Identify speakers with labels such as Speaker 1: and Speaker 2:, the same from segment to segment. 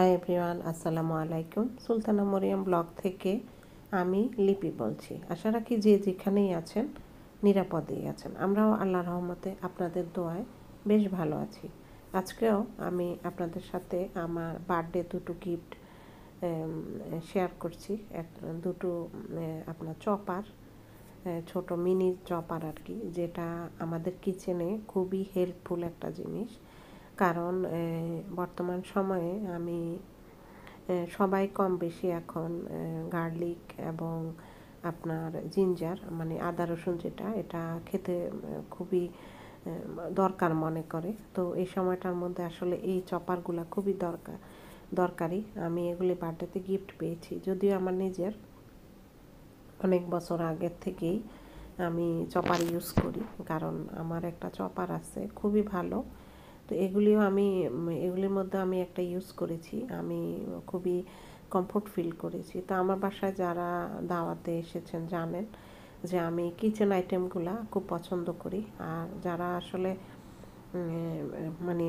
Speaker 1: hi everyone আসসালামু আলাইকুম Sultana Mariam blog থেকে আমি লিপি বলছি আশা রাখি যে যেখানেই আছেন নিরাপদেই আছেন আমরাও আল্লাহ রহমতে আপনাদের দোয়ায় বেশ ভালো আছি আজকেও আমি আপনাদের সাথে আমার বার্থডে দুটো গিফট শেয়ার করছি এক দুটো আপনার চপার ছোট মিনি চপার আর কি যেটা আমাদের কিচেনে খুবই হেল্পফুল একটা জিনিস কারণ বর্তমান সময়ে আমি সবাই কম বেশি এখন গার্লিক এবং আপনার জিঞ্জার মানে আদা রসুন যেটা এটা খেতে খুবই দরকার মনে করে তো এই সময়টার মধ্যে আসলে এই চপারগুলো খুবই দরকার দরকারি আমি এগুলি বার্থডেতে গিফট পেয়েছি যদিও আমার নিজের অনেক বছর আগের থেকেই আমি চপার ইউজ করি কারণ আমার একটা চপার আছে খুবই ভালো তো এগুলিও আমি এগুলির মধ্যে আমি একটা ইউজ করেছি আমি খুবই কমফোর্ট ফিল করেছি তো আমার বাসায় যারা দাওয়াতে এসেছেন জানেন যে আমি কিচেন আইটেমগুলা খুব পছন্দ করি আর যারা আসলে মানে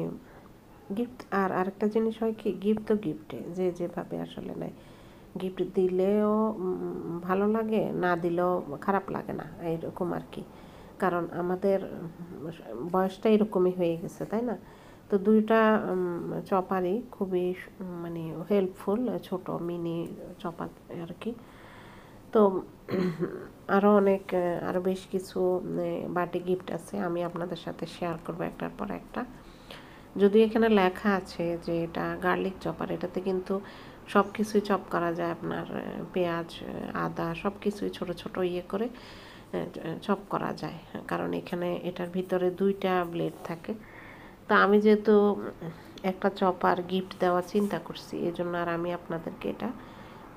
Speaker 1: গিফট আর আরেকটা জিনিস হয় কি গিফট তো গিফটে যে যেভাবে আসলে নেয় গিফট দিলেও ভালো লাগে না দিলেও খারাপ লাগে না এরকম আর কি কারণ আমাদের বয়সটা এরকমই হয়ে গেছে তাই না তো দুইটা চপারই খুবই মানে হেল্পফুল ছোট মিনি চপার আর কি তো আরও অনেক আরও বেশ কিছু বার্থডে গিফট আছে আমি আপনাদের সাথে শেয়ার করবো একটার পর একটা যদিও এখানে লেখা আছে যে এটা গার্লিক চপার এটাতে কিন্তু সব কিছুই চপ করা যায় আপনার পেঁয়াজ আদা সব কিছুই ছোটো ছোটো ইয়ে করে চপ করা যায় কারণ এখানে এটার ভিতরে দুইটা ব্লেড থাকে তো আমি যেহেতু একটা চপ আর গিফট দেওয়ার চিন্তা করছি এই জন্য আর আমি আপনাদেরকে এটা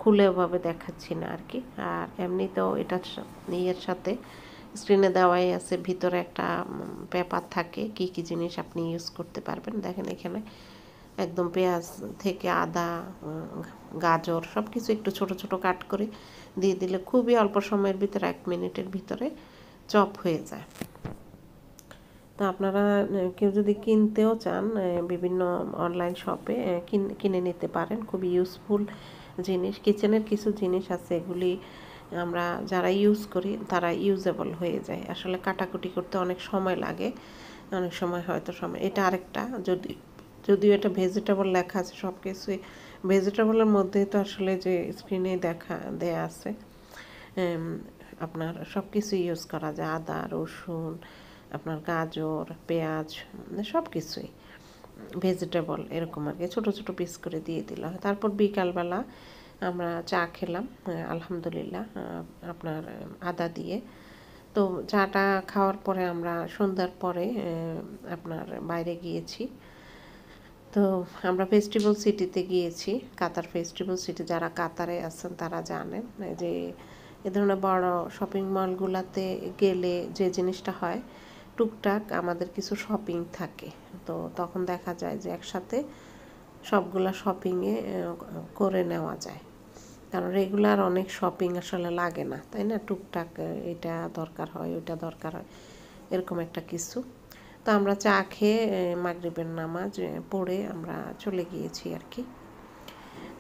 Speaker 1: খুলে ওভাবে দেখাচ্ছি না আর কি আর এমনিতেও এটা ইয়ের সাথে স্ক্রিনে দেওয়াই আছে ভিতরে একটা পেপার থাকে কি কি জিনিস আপনি ইউজ করতে পারবেন দেখেন এখানে একদম পেঁয়াজ থেকে আদা গাজর সব কিছু একটু ছোট ছোট কাট করে দিয়ে দিলে খুবই অল্প সময়ের ভিতরে এক মিনিটের ভিতরে চপ হয়ে যায় তো আপনারা কেউ যদি কিনতেও চান বিভিন্ন অনলাইন শপে কিনে নিতে পারেন খুবই ইউজফুল জিনিস কিচেনের কিছু জিনিস আছে এগুলি আমরা যারা ইউজ করি তারা ইউজেবল হয়ে যায় আসলে কাটাকুটি করতে অনেক সময় লাগে অনেক সময় হয়তো সময় এটা আরেকটা যদি যদিও এটা ভেজিটেবল লেখা আছে সব কিছুই ভেজিটেবলের মধ্যেই তো আসলে যে স্ক্রিনে দেখা দেয়া আছে আপনার সব কিছু ইউজ করা যায় আদা রসুন আপনার গাজর পেঁয়াজ সব কিছুই ভেজিটেবল এরকম আর কি ছোটো ছোটো পিস করে দিয়ে দিল তারপর বিকালবেলা আমরা চা খেলাম আলহামদুলিল্লাহ আপনার আদা দিয়ে তো চাটা খাওয়ার পরে আমরা সন্ধ্যার পরে আপনার বাইরে গিয়েছি তো আমরা ফেস্টিভ্যাল সিটিতে গিয়েছি কাতার ফেস্টিভ্যাল সিটি যারা কাতারে আছেন তারা জানেন যে এ ধরনের বড় শপিং মলগুলোতে গেলে যে জিনিসটা হয় টুকটাক আমাদের কিছু শপিং থাকে তো তখন দেখা যায় যে একসাথে সবগুলা শপিংয়ে করে নেওয়া যায় কারণ রেগুলার অনেক শপিং আসলে লাগে না তাই না টুকটাক এটা দরকার হয় ওইটা দরকার হয় এরকম একটা কিছু তো আমরা চা খেয়ে মাগরিবের নামাজ পড়ে আমরা চলে গিয়েছি আর কি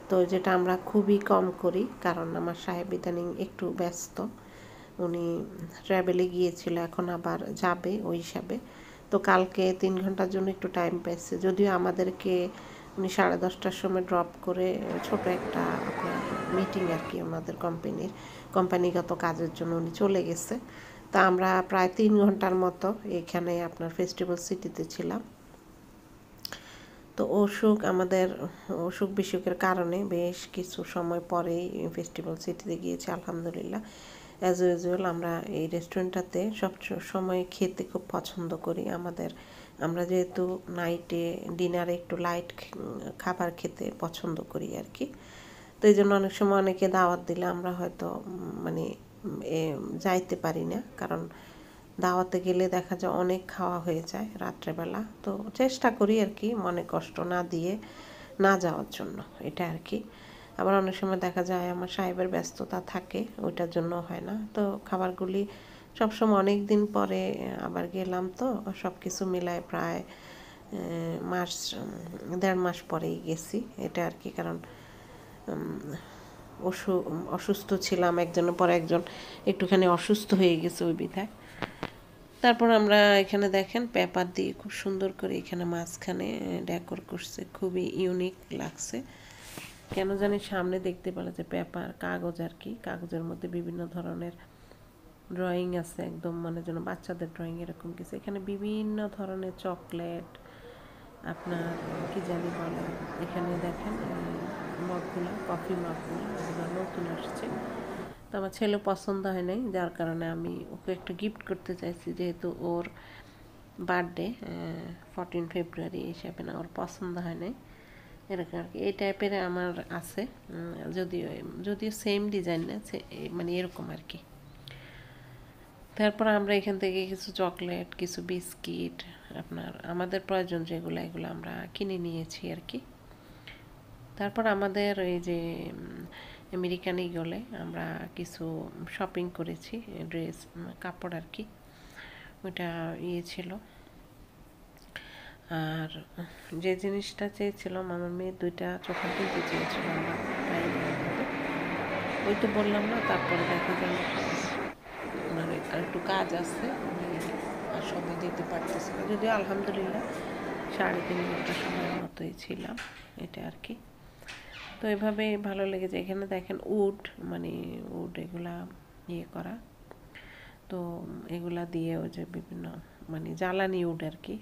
Speaker 1: তো যেটা আমরা খুবই কম করি কারণ আমার সাহেব ইদানিং একটু ব্যস্ত উনি ট্র্যাভেলে গিয়েছিল এখন আবার যাবে ওই হিসাবে তো কালকে তিন ঘন্টার জন্য একটু টাইম পেয়েছে যদিও আমাদেরকে উনি সাড়ে দশটার সময় ড্রপ করে ছোট একটা আপনার মিটিং আর কি ওনাদের কোম্পানির কোম্পানিগত কাজের জন্য উনি চলে গেছে তা আমরা প্রায় তিন ঘন্টার মতো এখানে আপনার ফেস্টিভ্যাল সিটিতে ছিলাম তো অসুখ আমাদের অসুখ বিসুখের কারণে বেশ কিছু সময় পরেই ফেস্টিভ্যাল সিটিতে গিয়েছি আলহামদুলিল্লাহ অ্যাজ ইউজুয়াল আমরা এই রেস্টুরেন্টটাতে সব সময় খেতে খুব পছন্দ করি আমাদের আমরা যেহেতু নাইটে ডিনারে একটু লাইট খাবার খেতে পছন্দ করি আর কি তো এই জন্য অনেক সময় অনেকে দাওয়াত দিলে আমরা হয়তো মানে যাইতে পারি না কারণ দাওয়াতে গেলে দেখা যায় অনেক খাওয়া হয়ে যায় রাত্রেবেলা তো চেষ্টা করি আর কি মনে কষ্ট না দিয়ে না যাওয়ার জন্য এটা আর কি আবার অনেক সময় দেখা যায় আমার সাহেবের ব্যস্ততা থাকে ওইটার জন্য হয় না তো খাবারগুলি সবসময় অনেক দিন পরে আবার গেলাম তো সব কিছু মিলায় প্রায় মাস দেড় মাস পরেই গেছি এটা আর কি কারণ অসু অসুস্থ ছিলাম একজনের পর একজন একটুখানি অসুস্থ হয়ে গেছে ওই বিধায় তারপর আমরা এখানে দেখেন পেপার দিয়ে খুব সুন্দর করে এখানে মাঝখানে ডেকোর করছে খুবই ইউনিক লাগছে কেন জানি সামনে দেখতে পেলে যে পেপার কাগজ আর কি কাগজের মধ্যে বিভিন্ন ধরনের ড্রয়িং আছে একদম মানে যেন বাচ্চাদের ড্রয়িং এরকম কিছু এখানে বিভিন্ন ধরনের চকলেট আপনার কি জানি বলে এখানে দেখেন মগগুলো কফি মগগুলো এগুলো নতুন আসছে তো আমার ছেলে পছন্দ হয় নাই যার কারণে আমি ওকে একটু গিফট করতে চাইছি যেহেতু ওর বার্থডে ফোরটিন ফেব্রুয়ারি হিসাবে না ওর পছন্দ হয় নাই এরকম আর কি এই টাইপের আমার আছে যদিও যদিও সেম ডিজাইন না মানে এরকম আর কি তারপর আমরা এখান থেকে কিছু চকলেট কিছু বিস্কিট আপনার আমাদের প্রয়োজন যেগুলো এগুলো আমরা কিনে নিয়েছি আর কি তারপর আমাদের এই যে আমেরিকানি গলে আমরা কিছু শপিং করেছি ড্রেস কাপড় আর কি ওটা ইয়ে ছিল আর যে জিনিসটা চেয়েছিলাম আমার মেয়ে দুইটা চোখা কিনতে চেয়েছিল আমরা ওই তো বললাম না তারপরে দেখা গেল মানে আর একটু কাজ আছে আর সময় দিতে পারতেছি না যদিও আলহামদুলিল্লাহ সাড়ে তিন ঘন্টা সময়ের মতোই ছিলাম এটা আর কি তো এভাবে ভালো লেগেছে এখানে দেখেন উড মানে উড এগুলা ইয়ে করা তো এগুলা দিয়ে ওই যে বিভিন্ন মানে জ্বালানি উড আর কি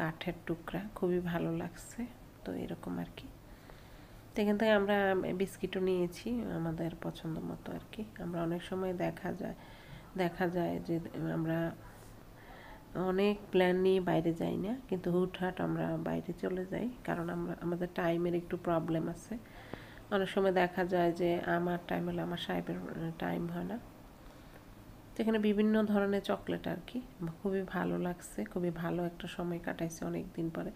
Speaker 1: কাঠের টুকরা খুবই ভালো লাগছে তো এরকম আর কি তো এখান থেকে আমরা বিস্কিটও নিয়েছি আমাদের পছন্দ মতো আর কি আমরা অনেক সময় দেখা যায় দেখা যায় যে আমরা অনেক প্ল্যান নিয়ে বাইরে যাই না কিন্তু হুটহাট আমরা বাইরে চলে যাই কারণ আমরা আমাদের টাইমের একটু প্রবলেম আছে অনেক সময় দেখা যায় যে আমার টাইম হলে আমার সাহেবের টাইম হয় না এখানে বিভিন্ন ধরনের চকলেট আর কি খুবই ভালো লাগছে খুবই ভালো একটা সময় কাটাইছে অনেক দিন পরে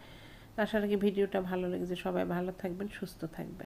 Speaker 1: আশা রাখি ভিডিওটা ভালো লেগেছে সবাই ভালো থাকবেন সুস্থ থাকবেন